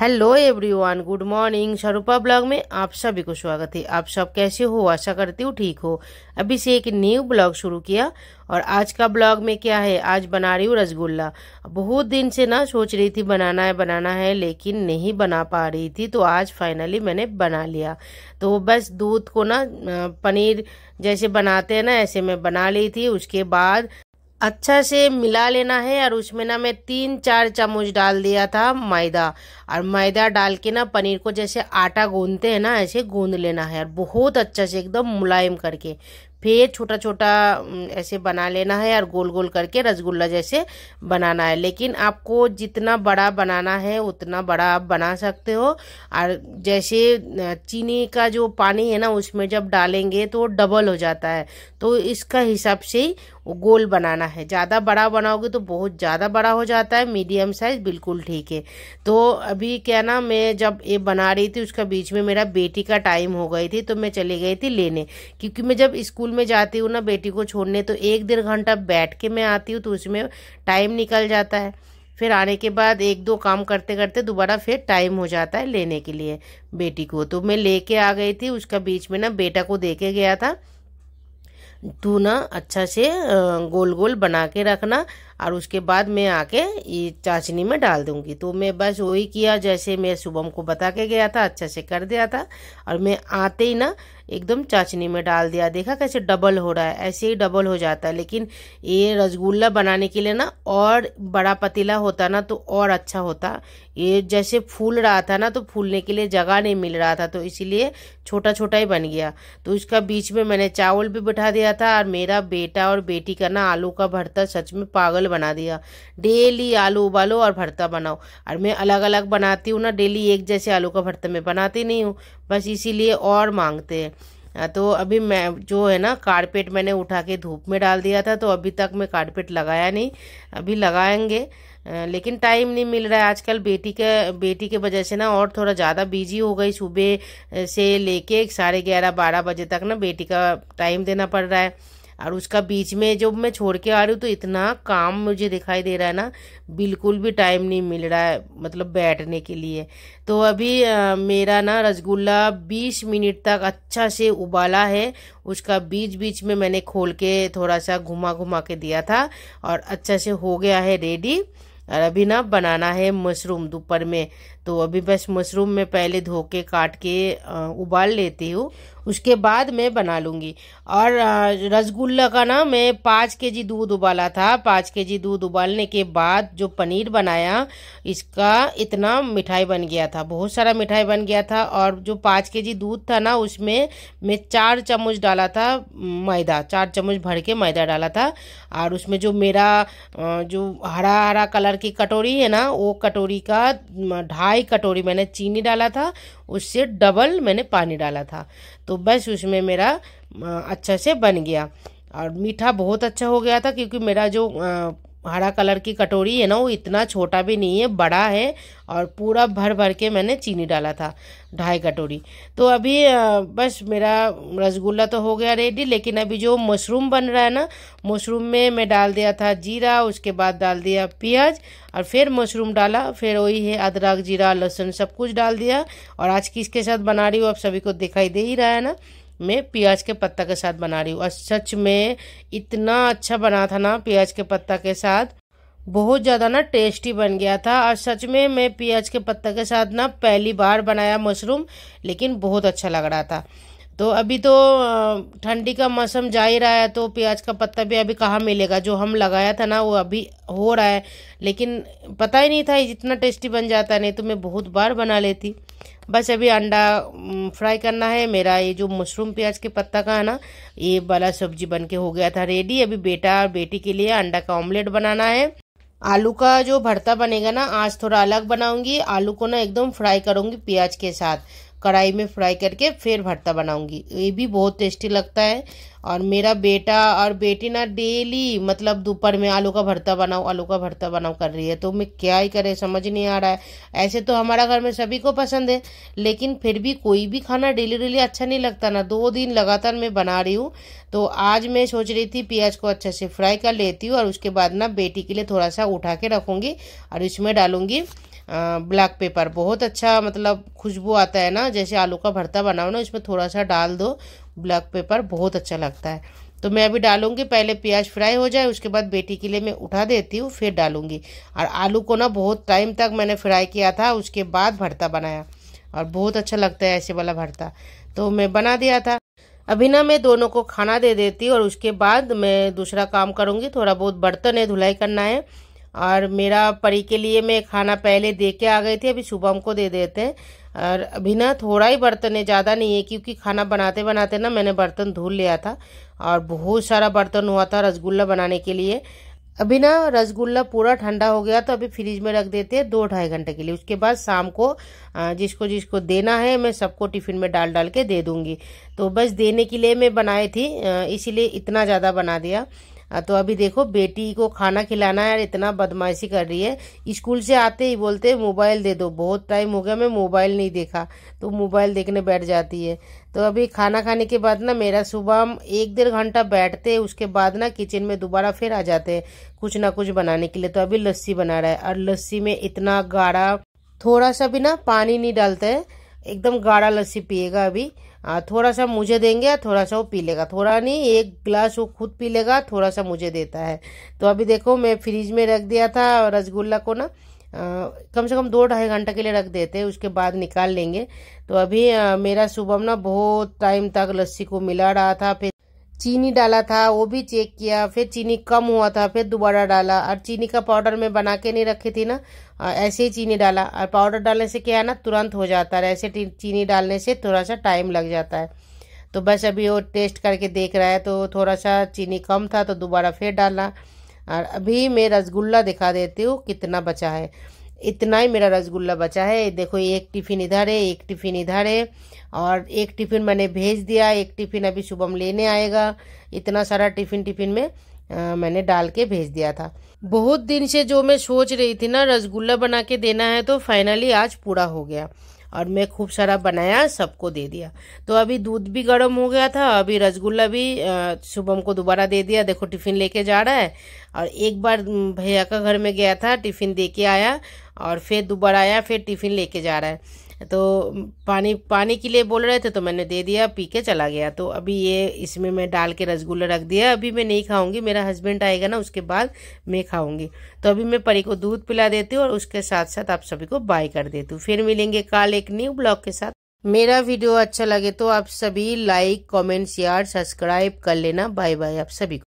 hello everyone good morning Swarupa blog में आप सभी को स्वागत है आप सब कैसे हो आशा करती हूँ ठीक हो अभी से एक न्यू ब्लॉग शुरू किया और आज का ब्लॉग में क्या है आज बना रही हूँ रसगुल्ला बहुत दिन से ना सोच रही थी बनाना है बनाना है लेकिन नहीं बना पा रही थी तो आज फाइनली मैंने बना लिया तो बस दूध को ना पनीर जैसे बनाते हैं ना ऐसे मैं बना ली थी उसके बाद अच्छा से मिला लेना है और उसमें ना मैं तीन चार चम्मच डाल दिया था मैदा और मैदा डाल के ना पनीर को जैसे आटा गूंदते हैं ना ऐसे गूंद लेना है और बहुत अच्छा से एकदम मुलायम करके फिर छोटा छोटा ऐसे बना लेना है और गोल गोल करके रसगुल्ला जैसे बनाना है लेकिन आपको जितना बड़ा बनाना है उतना बड़ा आप बना सकते हो और जैसे चीनी का जो पानी है ना उसमें जब डालेंगे तो डबल हो जाता है तो इसका हिसाब से ही वो गोल बनाना है ज़्यादा बड़ा बनाओगे तो बहुत ज़्यादा बड़ा हो जाता है मीडियम साइज बिल्कुल ठीक है तो अभी क्या ना मैं जब ये बना रही थी उसका बीच में मेरा बेटी का टाइम हो गई थी तो मैं चली गई थी लेने क्योंकि मैं जब स्कूल में जाती हूँ ना बेटी को छोड़ने तो एक डेढ़ घंटा बैठ के मैं आती हूँ तो उसमें टाइम निकल जाता है फिर आने के बाद एक दो काम करते करते दोबारा फिर टाइम हो जाता है लेने के लिए बेटी को तो मैं लेके आ गई थी उसका बीच में ना बेटा को दे के गया था धोना अच्छा से गोल गोल बना के रखना और उसके बाद मैं आके ये चाशनी में डाल दूंगी तो मैं बस वही किया जैसे मैं शुभम को बता के गया था अच्छा से कर दिया था और मैं आते ही ना एकदम चाशनी में डाल दिया देखा कैसे डबल हो रहा है ऐसे ही डबल हो जाता है लेकिन ये रसगुल्ला बनाने के लिए ना और बड़ा पतीला होता ना तो और अच्छा होता ये जैसे फूल रहा था ना तो फूलने के लिए जगह नहीं मिल रहा था तो इसीलिए छोटा छोटा ही बन गया तो इसका बीच में मैंने चावल भी बैठा दिया था और मेरा बेटा और बेटी का ना आलू का भरता सच में पागल बना दिया डेली आलू उबालो और भरता बनाओ और मैं अलग अलग बनाती हूँ ना डेली एक जैसे आलू का भरता मैं बनाती नहीं हूँ बस इसीलिए और मांगते हैं तो अभी मैं जो है ना कारपेट मैंने उठा के धूप में डाल दिया था तो अभी तक मैं कारपेट लगाया नहीं अभी लगाएंगे लेकिन टाइम नहीं मिल रहा है आजकल बेटी के बेटी के वजह से ना और थोड़ा ज़्यादा बिजी हो गई सुबह से लेके साढ़े ग्यारह बारह बजे तक ना बेटी का टाइम देना पड़ रहा है और उसका बीच में जब मैं छोड़ के आ रही हूँ तो इतना काम मुझे दिखाई दे रहा है ना बिल्कुल भी टाइम नहीं मिल रहा है मतलब बैठने के लिए तो अभी आ, मेरा ना रसगुल्ला बीस मिनट तक अच्छा से उबाला है उसका बीच बीच में मैंने खोल के थोड़ा सा घुमा घुमा के दिया था और अच्छा से हो गया है रेडी और अभी ना बनाना है मशरूम दोपहर में तो अभी बस मशरूम में पहले धो के काट के उबाल लेती हूँ उसके बाद मैं बना लूँगी और रसगुल्ला का ना मैं पाँच के जी दूध उबाला था पाँच के जी दूध उबालने के बाद जो पनीर बनाया इसका इतना मिठाई बन गया था बहुत सारा मिठाई बन गया था और जो पाँच के जी दूध था ना उसमें मैं चार चम्मच डाला था मैदा चार चम्मच भर के मैदा डाला था और उसमें जो मेरा जो हरा हरा कलर की कटोरी है ना वो कटोरी का ढाई चौथाई कटोरी मैंने चीनी डाला था उससे डबल मैंने पानी डाला था तो बस उसमें मेरा अच्छा से बन गया और मीठा बहुत अच्छा हो गया था क्योंकि मेरा जो हरा कलर की कटोरी है ना वो इतना छोटा भी नहीं है बड़ा है और पूरा भर भर के मैंने चीनी डाला था ढाई कटोरी तो अभी बस मेरा रसगुल्ला तो हो गया रेडी लेकिन अभी जो मशरूम बन रहा है ना मशरूम में मैं डाल दिया था जीरा उसके बाद डाल दिया प्याज और फिर मशरूम डाला फिर वही है अदरक जीरा लहसुन सब कुछ डाल दिया और आज किसके साथ बना रही हूँ आप सभी को दिखाई दे ही रहा है ना मैं प्याज के पत्ता के साथ बना रही हूँ और सच में इतना अच्छा बना था ना प्याज के पत्ता के साथ बहुत ज़्यादा ना टेस्टी बन गया था और सच में मैं प्याज के पत्ता के साथ ना पहली बार बनाया मशरूम लेकिन बहुत अच्छा लग रहा था तो अभी तो ठंडी का मौसम जा ही रहा है तो प्याज का पत्ता भी अभी कहाँ मिलेगा जो हम लगाया था ना वो अभी हो रहा है लेकिन पता ही नहीं था इतना टेस्टी बन जाता नहीं तो मैं बहुत बार बना लेती बस अभी अंडा फ्राई करना है मेरा ये जो मशरूम प्याज के पत्ता का है ना ये वाला सब्जी बन के हो गया था रेडी अभी बेटा और बेटी के लिए अंडा का ऑमलेट बनाना है आलू का जो भरता बनेगा ना आज थोड़ा अलग बनाऊंगी आलू को ना एकदम फ्राई करूंगी प्याज के साथ कढ़ाई में फ्राई करके फिर भरता बनाऊंगी ये भी बहुत टेस्टी लगता है और मेरा बेटा और बेटी ना डेली मतलब दोपहर में आलू का भरता बनाओ आलू का भरता बनाओ कर रही है तो मैं क्या ही करे समझ नहीं आ रहा है ऐसे तो हमारा घर में सभी को पसंद है लेकिन फिर भी कोई भी खाना डेली डेली अच्छा नहीं लगता ना दो दिन लगातार मैं बना रही हूँ तो आज मैं सोच रही थी प्याज को अच्छे से फ्राई कर लेती हूँ और उसके बाद ना बेटी के लिए थोड़ा सा उठा के रखूँगी और इसमें डालूँगी ब्लैक पेपर बहुत अच्छा मतलब खुशबू आता है ना जैसे आलू का भरता बनाओ ना इसमें थोड़ा सा डाल दो ब्लैक पेपर बहुत अच्छा लगता है तो मैं अभी डालूंगी पहले प्याज फ्राई हो जाए उसके बाद बेटी के लिए मैं उठा देती हूँ फिर डालूंगी और आलू को ना बहुत टाइम तक मैंने फ्राई किया था उसके बाद भरता बनाया और बहुत अच्छा लगता है ऐसे वाला भरता तो मैं बना दिया था अभी ना मैं दोनों को खाना दे देती और उसके बाद मैं दूसरा काम करूँगी थोड़ा बहुत बर्तन है धुलाई करना है और मेरा परी के लिए मैं खाना पहले दे के आ गई थी अभी शुभम को दे देते हैं और अभी ना थोड़ा ही बर्तन है ज़्यादा नहीं है क्योंकि खाना बनाते बनाते ना मैंने बर्तन धुल लिया था और बहुत सारा बर्तन हुआ था रसगुल्ला बनाने के लिए अभी ना रसगुल्ला पूरा ठंडा हो गया तो अभी फ्रिज में रख देते हैं दो ढाई घंटे के लिए उसके बाद शाम को जिसको जिसको देना है मैं सबको टिफ़िन में डाल डाल के दे दूँगी तो बस देने के लिए मैं बनाई थी इसीलिए इतना ज़्यादा बना दिया तो अभी देखो बेटी को खाना खिलाना है यार इतना बदमाशी कर रही है स्कूल से आते ही बोलते मोबाइल दे दो बहुत टाइम हो गया मैं मोबाइल नहीं देखा तो मोबाइल देखने बैठ जाती है तो अभी खाना खाने के बाद ना मेरा सुबह एक डेढ़ घंटा बैठते उसके बाद ना किचन में दोबारा फिर आ जाते हैं कुछ ना कुछ बनाने के लिए तो अभी लस्सी बना रहा है और लस्सी में इतना गाढ़ा थोड़ा सा भी ना पानी नहीं डालते एकदम गाढ़ा लस्सी पिएगा अभी थोड़ा सा मुझे देंगे थोड़ा सा वो पी लेगा थोड़ा नहीं एक गिलास वो खुद पी लेगा थोड़ा सा मुझे देता है तो अभी देखो मैं फ्रिज में रख दिया था रसगुल्ला को ना कम से कम दो ढाई घंटा के लिए रख देते हैं उसके बाद निकाल लेंगे तो अभी मेरा सुबह ना बहुत टाइम तक लस्सी को मिला रहा था फिर चीनी डाला था वो भी चेक किया फिर चीनी कम हुआ था फिर दोबारा डाला और चीनी का पाउडर मैं बना के नहीं रखी थी ना ऐसे ही चीनी डाला और पाउडर डालने से क्या है ना तुरंत हो जाता है ऐसे चीनी डालने से थोड़ा सा टाइम लग जाता है तो बस अभी वो टेस्ट करके देख रहा है तो थोड़ा सा चीनी कम था तो दोबारा फिर डाला और अभी मैं रसगुल्ला दिखा देती हूँ कितना बचा है इतना ही मेरा रसगुल्ला बचा है देखो एक टिफ़िन इधर है एक टिफ़िन इधर है और एक टिफ़िन मैंने भेज दिया एक टिफ़िन अभी शुभम लेने आएगा इतना सारा टिफ़िन टिफ़िन में आ, मैंने डाल के भेज दिया था बहुत दिन से जो मैं सोच रही थी ना रसगुल्ला बना के देना है तो फाइनली आज पूरा हो गया और मैं खूब सारा बनाया सबको दे दिया तो अभी दूध भी गर्म हो गया था अभी रसगुल्ला भी शुभम को दोबारा दे दिया देखो टिफ़िन लेके जा रहा है और एक बार भैया का घर में गया था टिफ़िन दे के आया और फिर दोबारा आया फिर टिफ़िन लेके जा रहा है तो पानी पानी के लिए बोल रहे थे तो मैंने दे दिया पी के चला गया तो अभी ये इसमें मैं डाल के रसगुल्ला रख दिया अभी मैं नहीं खाऊंगी मेरा हस्बैंड आएगा ना उसके बाद मैं खाऊंगी तो अभी मैं परी को दूध पिला देती हूँ और उसके साथ साथ आप सभी को बाय कर देती हूँ फिर मिलेंगे कल एक न्यू ब्लॉग के साथ मेरा वीडियो अच्छा लगे तो आप सभी लाइक कॉमेंट शेयर सब्सक्राइब कर लेना बाय बाय आप सभी को